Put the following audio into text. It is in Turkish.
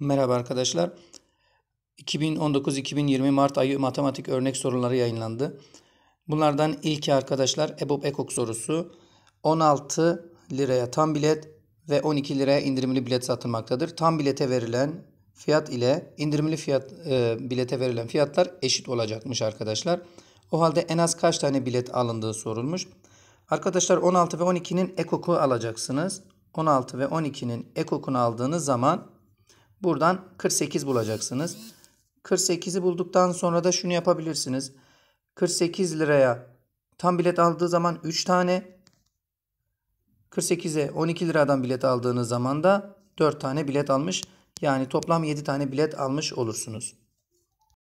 Merhaba arkadaşlar. 2019-2020 Mart ayı matematik örnek soruları yayınlandı. Bunlardan ilki arkadaşlar EBOB EKOK sorusu. 16 liraya tam bilet ve 12 liraya indirimli bilet satılmaktadır. Tam bilete verilen fiyat ile indirimli fiyat e, bilete verilen fiyatlar eşit olacakmış arkadaşlar. O halde en az kaç tane bilet alındığı sorulmuş. Arkadaşlar 16 ve 12'nin ekoku alacaksınız. 16 ve 12'nin ekokunu aldığınız zaman Buradan 48 bulacaksınız. 48'i bulduktan sonra da şunu yapabilirsiniz. 48 liraya tam bilet aldığı zaman 3 tane 48'e 12 liradan bilet aldığınız zaman da 4 tane bilet almış. Yani toplam 7 tane bilet almış olursunuz.